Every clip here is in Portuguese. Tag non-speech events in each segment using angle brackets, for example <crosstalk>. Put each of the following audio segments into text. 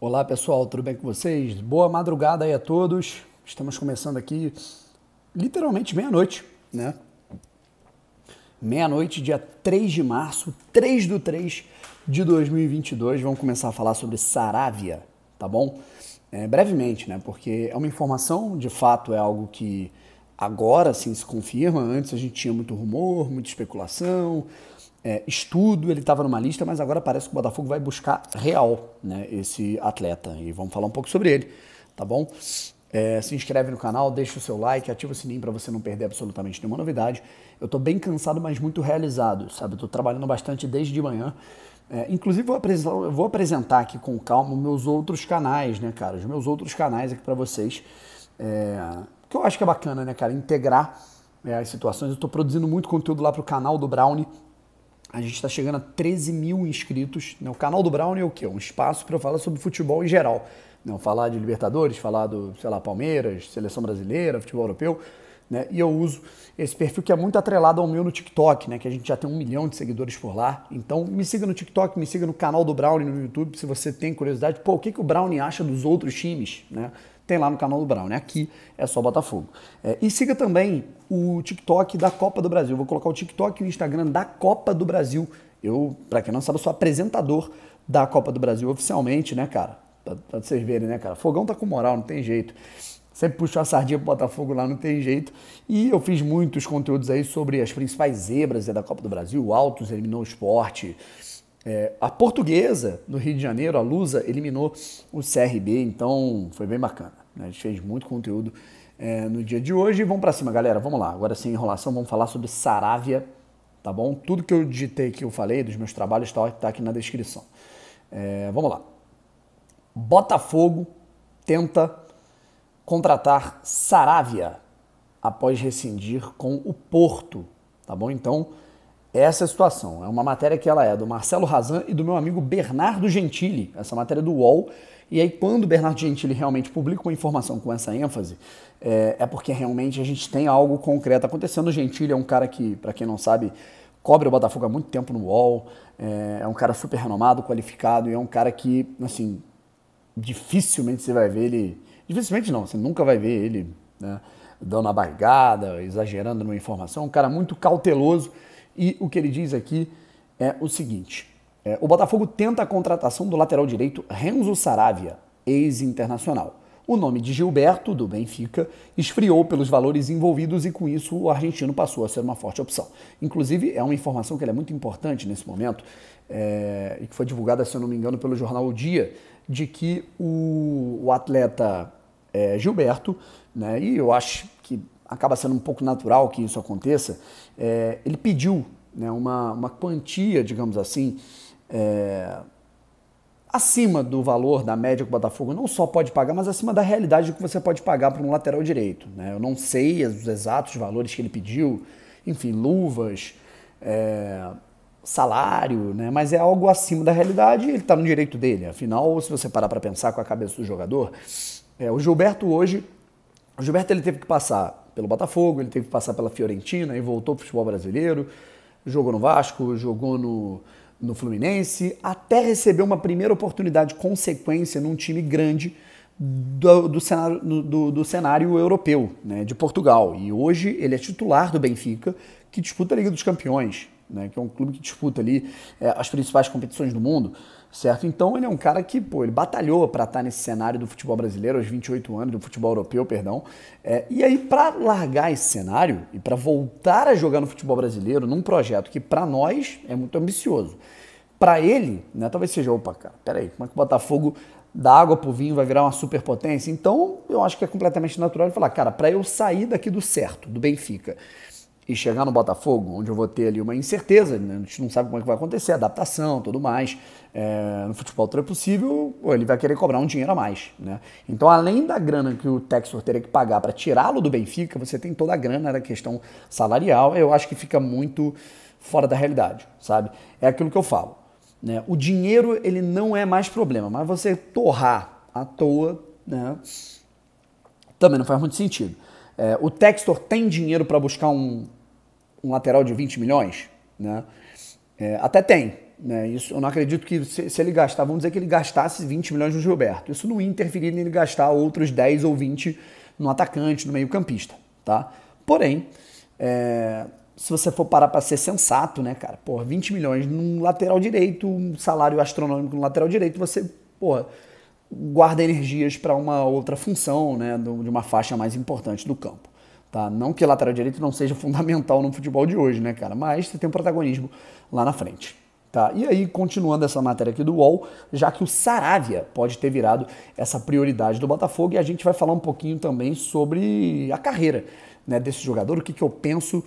Olá pessoal, tudo bem com vocês? Boa madrugada aí a todos. Estamos começando aqui literalmente meia-noite, né? Meia-noite, dia 3 de março, 3 do 3 de 2022. Vamos começar a falar sobre Saravia, tá bom? É, brevemente, né? Porque é uma informação, de fato, é algo que agora sim se confirma. Antes a gente tinha muito rumor, muita especulação, é, estudo, ele estava numa lista, mas agora parece que o Botafogo vai buscar real né, esse atleta. E vamos falar um pouco sobre ele, tá bom? É, se inscreve no canal, deixa o seu like, ativa o sininho para você não perder absolutamente nenhuma novidade. Eu estou bem cansado, mas muito realizado, sabe? Estou trabalhando bastante desde de manhã. É, inclusive, vou apresentar, vou apresentar aqui com calma meus outros canais, né, cara? Os meus outros canais aqui para vocês. É, que eu acho que é bacana, né, cara? Integrar é, as situações. Eu estou produzindo muito conteúdo lá para o canal do Brownie, a gente está chegando a 13 mil inscritos. Né? O canal do Brown é o quê? Um espaço para eu falar sobre futebol em geral. Não, né? falar de Libertadores, falar do, sei lá, Palmeiras, seleção brasileira, futebol europeu. Né? E eu uso esse perfil que é muito atrelado ao meu no TikTok, né? Que a gente já tem um milhão de seguidores por lá. Então me siga no TikTok, me siga no canal do Brownie no YouTube, se você tem curiosidade. Pô, o que, que o Brownie acha dos outros times, né? Tem lá no canal do né? Aqui é só Botafogo. É, e siga também o TikTok da Copa do Brasil. Vou colocar o TikTok e o Instagram da Copa do Brasil. Eu, para quem não sabe, sou apresentador da Copa do Brasil oficialmente, né, cara? Pra, pra vocês verem, né, cara? Fogão tá com moral, não tem jeito sempre puxo a sardinha pro Botafogo lá, não tem jeito. E eu fiz muitos conteúdos aí sobre as principais zebras da Copa do Brasil, o Altos eliminou o esporte. É, a portuguesa no Rio de Janeiro, a Lusa, eliminou o CRB, então foi bem bacana. Né? A gente fez muito conteúdo é, no dia de hoje. Vamos para cima, galera. Vamos lá. Agora sem enrolação, vamos falar sobre Saravia, tá bom? Tudo que eu digitei, que eu falei dos meus trabalhos, está tá aqui na descrição. É, vamos lá. Botafogo tenta contratar Saravia após rescindir com o Porto, tá bom? Então, essa é a situação. É uma matéria que ela é do Marcelo Razan e do meu amigo Bernardo Gentili, essa matéria é do UOL. E aí, quando o Bernardo Gentili realmente publica uma informação com essa ênfase, é, é porque realmente a gente tem algo concreto acontecendo. O Gentili é um cara que, para quem não sabe, cobre o Botafogo há muito tempo no UOL, é, é um cara super renomado, qualificado, e é um cara que, assim, dificilmente você vai ver ele Dificilmente não, você nunca vai ver ele né, dando a barrigada, exagerando numa informação. Um cara muito cauteloso. E o que ele diz aqui é o seguinte: é, o Botafogo tenta a contratação do lateral direito Renzo Saravia, ex-internacional. O nome de Gilberto, do Benfica, esfriou pelos valores envolvidos e, com isso, o argentino passou a ser uma forte opção. Inclusive, é uma informação que é muito importante nesse momento, é, e que foi divulgada, se eu não me engano, pelo jornal O Dia, de que o, o atleta é, Gilberto, né, e eu acho que acaba sendo um pouco natural que isso aconteça, é, ele pediu né, uma, uma quantia, digamos assim, é, acima do valor da média que o Botafogo não só pode pagar, mas acima da realidade que você pode pagar para um lateral direito. Né? Eu não sei os exatos valores que ele pediu, enfim, luvas, é, salário, né? mas é algo acima da realidade e ele está no direito dele. Afinal, se você parar para pensar com a cabeça do jogador, é, o Gilberto hoje, o Gilberto ele teve que passar pelo Botafogo, ele teve que passar pela Fiorentina e voltou para o futebol brasileiro, jogou no Vasco, jogou no, no Fluminense, até receber uma primeira oportunidade consequência num time grande do, do, cenário, do, do cenário europeu, né, de Portugal. E hoje ele é titular do Benfica, que disputa a Liga dos Campeões, né, que é um clube que disputa ali é, as principais competições do mundo certo? Então ele é um cara que, pô, ele batalhou para estar tá nesse cenário do futebol brasileiro aos 28 anos, do futebol europeu, perdão. É, e aí para largar esse cenário e para voltar a jogar no futebol brasileiro, num projeto que para nós é muito ambicioso. Para ele, né, talvez seja, opa, cara, peraí, como é que o Botafogo da água pro vinho vai virar uma superpotência? Então, eu acho que é completamente natural ele falar, cara, para eu sair daqui do certo, do Benfica, e chegar no Botafogo, onde eu vou ter ali uma incerteza, né? a gente não sabe como é que vai acontecer, adaptação, tudo mais. É, no futebol tudo é possível, ele vai querer cobrar um dinheiro a mais. Né? Então, além da grana que o Textor teria que pagar para tirá-lo do Benfica, você tem toda a grana da questão salarial. Eu acho que fica muito fora da realidade, sabe? É aquilo que eu falo. Né? O dinheiro ele não é mais problema, mas você torrar à toa né? também não faz muito sentido. É, o Textor tem dinheiro para buscar um um lateral de 20 milhões? Né? É, até tem. Né? Isso, eu não acredito que se, se, ele gastar, vamos dizer que ele gastasse 20 milhões no Gilberto. Isso não ia interferir nele gastar outros 10 ou 20 no atacante, no meio-campista. Tá? Porém, é, se você for parar para ser sensato, né, cara, por 20 milhões num lateral direito, um salário astronômico no lateral direito, você, porra, guarda energias para uma outra função, né, de uma faixa mais importante do campo. Tá? Não que lateral direito não seja <laughs> fundamental no futebol de hoje, né, cara? Mas você tem um protagonismo lá na frente. Tá? E aí, continuando essa matéria aqui do UOL, já que o Saravia pode ter virado essa prioridade do Botafogo, e a gente vai falar um pouquinho também sobre a carreira né, desse jogador, o que, que eu penso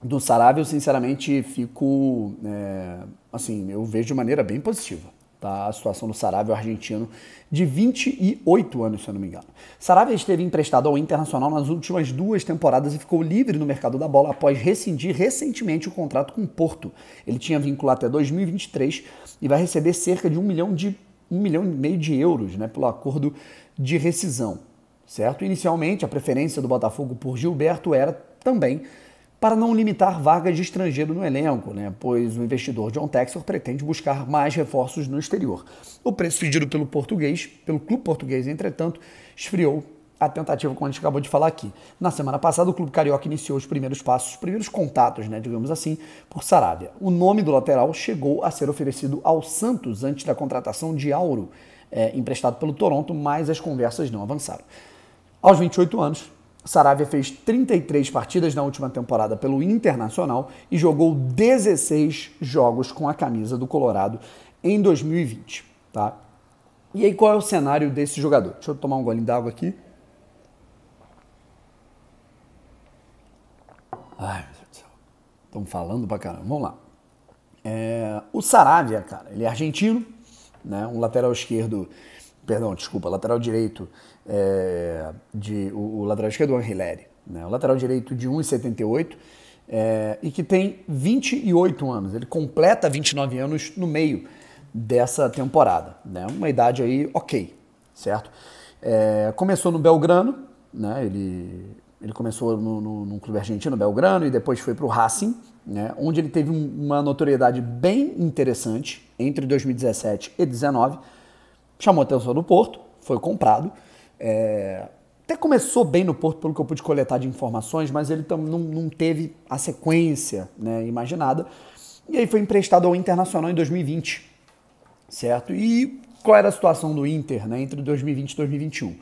do Saravia, eu sinceramente fico. É, assim, eu vejo de maneira bem positiva tá? a situação do Saravia, o argentino, de 28 anos, se eu não me engano. Saravia esteve emprestado ao Internacional nas últimas duas temporadas e ficou livre no mercado da bola após rescindir recentemente o contrato com o Porto. Ele tinha vinculado até 2023 e vai receber cerca de um milhão de um milhão e meio de euros né, pelo acordo de rescisão. Certo? Inicialmente, a preferência do Botafogo por Gilberto era também para não limitar vagas de estrangeiro no elenco, né? pois o investidor John Texor pretende buscar mais reforços no exterior. O preço pedido pelo português, pelo clube português, entretanto, esfriou a tentativa, como a gente acabou de falar aqui. Na semana passada, o Clube Carioca iniciou os primeiros passos, os primeiros contatos, né, digamos assim, por Sarabia. O nome do lateral chegou a ser oferecido ao Santos antes da contratação de Auro, é, emprestado pelo Toronto, mas as conversas não avançaram. Aos 28 anos, Saravia fez 33 partidas na última temporada pelo Internacional e jogou 16 jogos com a camisa do Colorado em 2020, tá? E aí qual é o cenário desse jogador? Deixa eu tomar um golinho d'água aqui. Ai, meu Deus do céu. Estão falando pra caramba. Vamos lá. É, o Saravia, cara, ele é argentino, né? Um lateral esquerdo perdão, desculpa, lateral direito é, de o, o, lateral esquerdo é Angileri, né? O lateral direito de 1,78 é, e que tem 28 anos. Ele completa 29 anos no meio dessa temporada, né? Uma idade aí ok, certo? É, começou no Belgrano, né? Ele ele começou no, no, no clube argentino, Belgrano, e depois foi para o Racing, né, onde ele teve uma notoriedade bem interessante entre 2017 e 2019 chamou a atenção do Porto, foi comprado. É, até começou bem no Porto, pelo que eu pude coletar de informações, mas ele tam, não, não, teve a sequência né, imaginada. E aí foi emprestado ao Internacional em 2020, certo? E qual era a situação do Inter né, entre 2020 e 2021?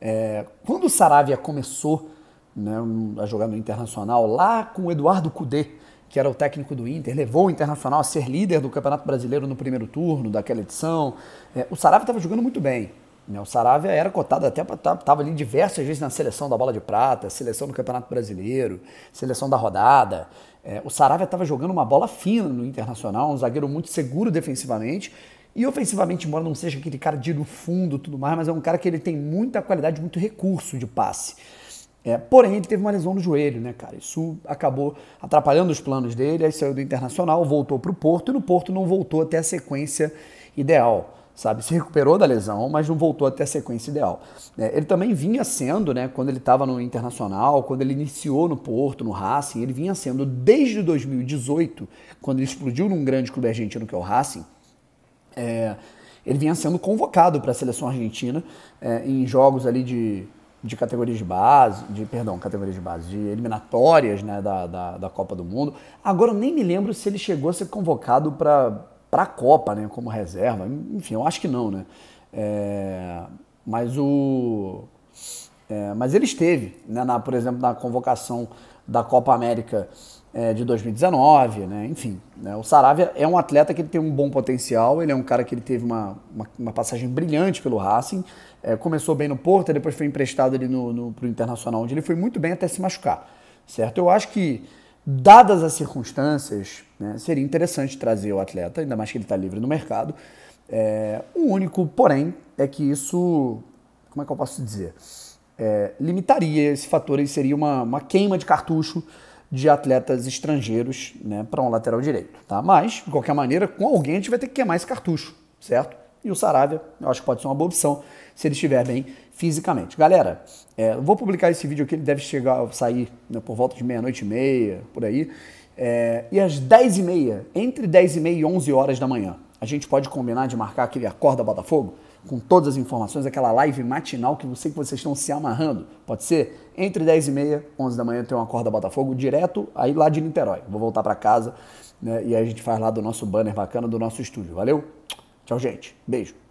É, quando o Saravia começou né, a jogar no Internacional, lá com o Eduardo Cudê, que era o técnico do Inter, levou o Internacional a ser líder do Campeonato Brasileiro no primeiro turno daquela edição. É, o Saravia estava jogando muito bem. Né? O Saravia era cotado até estava tá, ali diversas vezes na seleção da bola de prata, seleção do Campeonato Brasileiro, seleção da rodada. É, o Saravia estava jogando uma bola fina no Internacional, um zagueiro muito seguro defensivamente. E ofensivamente, embora não seja aquele cara de ir no fundo tudo mais, mas é um cara que ele tem muita qualidade, muito recurso de passe. É, porém, ele teve uma lesão no joelho, né, cara? Isso acabou atrapalhando os planos dele. Aí saiu do Internacional, voltou para o Porto e no Porto não voltou até a sequência ideal, sabe? Se recuperou da lesão, mas não voltou até a sequência ideal. É, ele também vinha sendo, né, quando ele estava no Internacional, quando ele iniciou no Porto, no Racing, ele vinha sendo desde 2018, quando ele explodiu num grande clube argentino que é o Racing. É, ele vinha sendo convocado para a seleção argentina é, em jogos ali de de categorias de base, de perdão, categorias de base, de eliminatórias né, da, da, da Copa do Mundo. Agora eu nem me lembro se ele chegou a ser convocado para a Copa, né, como reserva. Enfim, eu acho que não, né? É, mas o é, mas ele esteve, né, na, por exemplo, na convocação da Copa América é, de 2019, né? enfim. Né? O Saravia é um atleta que ele tem um bom potencial, ele é um cara que ele teve uma, uma, uma passagem brilhante pelo Racing, é, começou bem no Porto, depois foi emprestado ali no, no, pro Internacional, onde ele foi muito bem até se machucar, certo? Eu acho que, dadas as circunstâncias, né, seria interessante trazer o atleta, ainda mais que ele está livre no mercado. É, eh, o único, porém, é que isso... Como é que eu posso dizer? é, limitaria esse fator e seria uma, uma queima de cartucho de atletas estrangeiros né, para um lateral direito. Tá? Mas, de qualquer maneira, com alguém a gente vai ter que queimar esse cartucho, certo? E o Saravia, eu acho que pode ser uma boa opção se ele estiver bem fisicamente. Galera, é, vou publicar esse vídeo aqui, ele deve chegar, sair né, por volta de meia-noite e meia, por aí. É, e às 10 e meia, entre 10 e meia e 11 horas da manhã, a gente pode combinar de marcar aquele Acorda Botafogo? com todas as informações, aquela live matinal que você que vocês estão se amarrando. Pode ser? Entre 10 e meia, 11 da manhã tem uma corda Botafogo direto, aí lá de Niterói. Vou voltar para casa né, e aí a gente faz lá do nosso banner bacana do nosso estúdio. Valeu? Tchau, gente. Beijo.